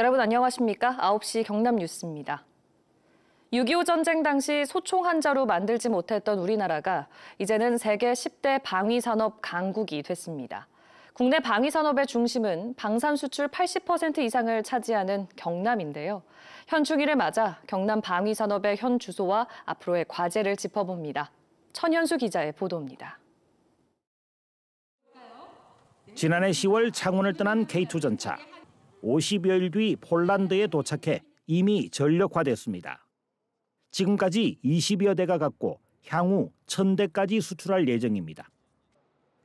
여러분 안녕하십니까? 9시 경남 뉴스입니다. 6.25 전쟁 당시 소총 한자로 만들지 못했던 우리나라가 이제는 세계 10대 방위산업 강국이 됐습니다. 국내 방위산업의 중심은 방산 수출 80% 이상을 차지하는 경남인데요. 현충일을 맞아 경남 방위산업의 현 주소와 앞으로의 과제를 짚어봅니다. 천현수 기자의 보도입니다. 지난해 10월 창원을 떠난 K2 전차. 50여일 뒤 폴란드에 도착해 이미 전력화됐습니다. 지금까지 20여 대가 갔고 향후 1000대까지 수출할 예정입니다.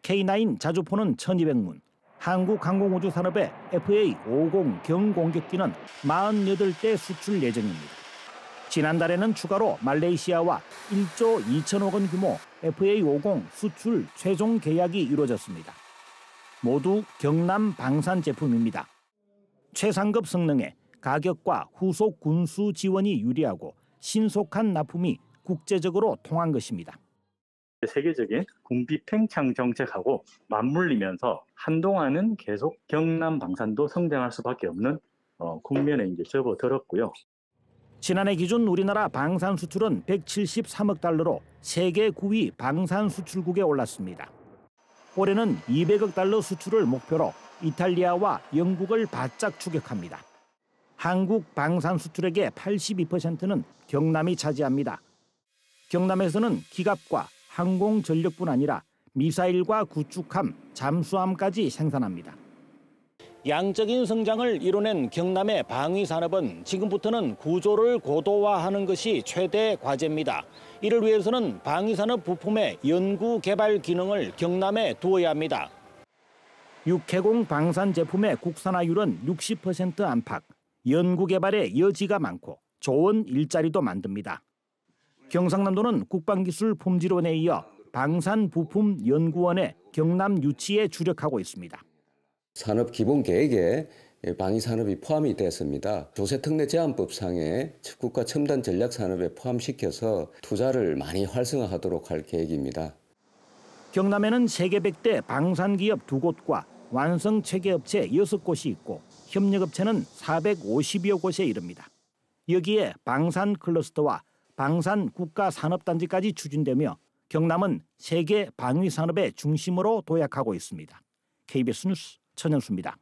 K9 자주포는 1200문, 한국항공우주산업의 FA-50 경공격기는 48대 수출 예정입니다. 지난달에는 추가로 말레이시아와 1조 2천억 원 규모 FA-50 수출 최종 계약이 이루어졌습니다. 모두 경남 방산 제품입니다. 최상급 성능에 가격과 후속 군수 지원이 유리하고 신속한 납품이 국제적으로 통한 것입니다. 세계적인 군비 팽창 정책하고 맞물리면서 한동안은 계속 경남 방산도 성장할 수밖에 없는 어, 국면에 이제 접어들었고요. 지난해 기준 우리나라 방산 수출은 173억 달러로 세계 9위 방산 수출국에 올랐습니다. 올해는 200억 달러 수출을 목표로 이탈리아와 영국을 바짝 추격합니다. 한국 방산 수출액의 82%는 경남이 차지합니다. 경남에서는 기갑과 항공 전력뿐 아니라 미사일과 구축함, 잠수함까지 생산합니다. 양적인 성장을 이뤄낸 경남의 방위 산업은 지금부터는 구조를 고도화하는 것이 최대 과제입니다. 이를 위해서는 방위 산업 부품의 연구 개발 기능을 경남에 두어야 합니다. 육해공 방산 제품의 국산화율은 60% 안팎, 연구개발에 여지가 많고 좋은 일자리도 만듭니다. 경상남도는 국방기술 품질원에 이어 방산부품연구원의 경남 유치에 주력하고 있습니다. 산업 기본 계획에 방위 산업이 포함이 됐습니다. 조세 특례 제한법 상에 국과 첨단 전략 산업에 포함시켜서 투자를 많이 활성화하도록 할 계획입니다. 경남에는 세계 100대 방산 기업 두 곳과 완성 체계업체 6곳이 있고 협력업체는 450여 곳에 이릅니다. 여기에 방산 클러스터와 방산 국가산업단지까지 추진되며 경남은 세계 방위산업의 중심으로 도약하고 있습니다. KBS 뉴스 천현수입니다.